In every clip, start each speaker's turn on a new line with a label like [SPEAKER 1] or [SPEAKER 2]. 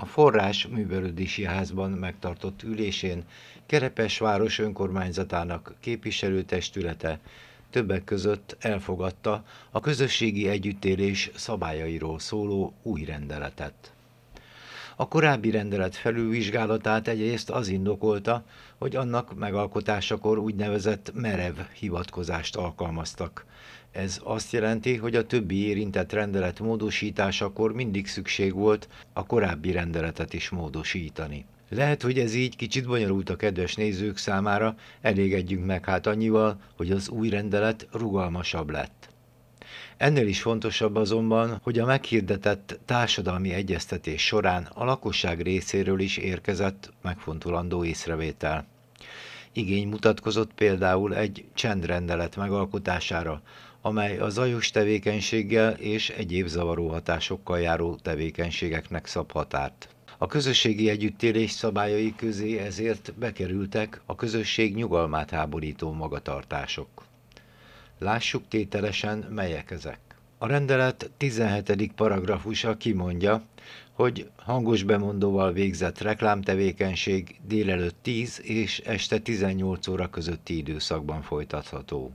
[SPEAKER 1] A forrás művelődési házban megtartott ülésén Kerepesváros önkormányzatának képviselőtestülete többek között elfogadta a közösségi együttélés szabályairól szóló új rendeletet. A korábbi rendelet felülvizsgálatát egyrészt az indokolta, hogy annak megalkotásakor úgynevezett merev hivatkozást alkalmaztak. Ez azt jelenti, hogy a többi érintett rendelet módosításakor mindig szükség volt a korábbi rendeletet is módosítani. Lehet, hogy ez így kicsit bonyolult a kedves nézők számára, elégedjünk meg hát annyival, hogy az új rendelet rugalmasabb lett. Ennél is fontosabb azonban, hogy a meghirdetett társadalmi egyeztetés során a lakosság részéről is érkezett megfontolandó észrevétel. Igény mutatkozott például egy csendrendelet megalkotására, amely a zajos tevékenységgel és egyéb zavaró hatásokkal járó tevékenységeknek szab határt. A közösségi együttélés szabályai közé ezért bekerültek a közösség nyugalmát háborító magatartások. Lássuk tételesen, melyek ezek. A rendelet 17. paragrafusa kimondja, hogy hangos bemondóval végzett reklámtevékenység délelőtt 10 és este 18 óra közötti időszakban folytatható.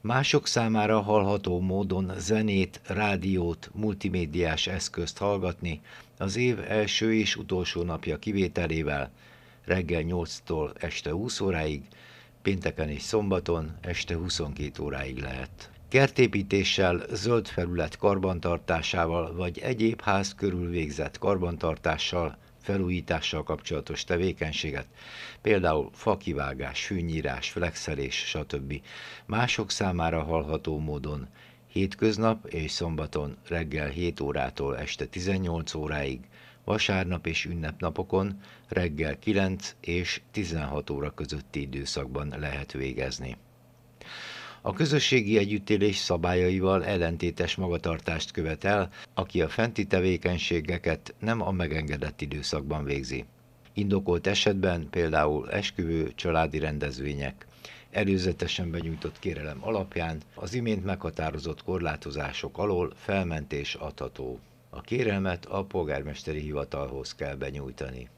[SPEAKER 1] Mások számára hallható módon zenét, rádiót, multimédiás eszközt hallgatni az év első és utolsó napja kivételével reggel 8-tól este 20 óráig, pénteken és szombaton este 22 óráig lehet. Kertépítéssel, zöld felület karbantartásával vagy egyéb ház körül végzett karbantartással felújítással kapcsolatos tevékenységet, például fakivágás, fűnyírás, flexelés, stb. mások számára hallható módon hétköznap és szombaton reggel 7 órától este 18 óráig, vasárnap és ünnepnapokon reggel 9 és 16 óra közötti időszakban lehet végezni. A közösségi együttélés szabályaival ellentétes magatartást követel, aki a fenti tevékenységeket nem a megengedett időszakban végzi. Indokolt esetben például esküvő, családi rendezvények, előzetesen benyújtott kérelem alapján az imént meghatározott korlátozások alól felmentés adható. A kérelmet a polgármesteri hivatalhoz kell benyújtani.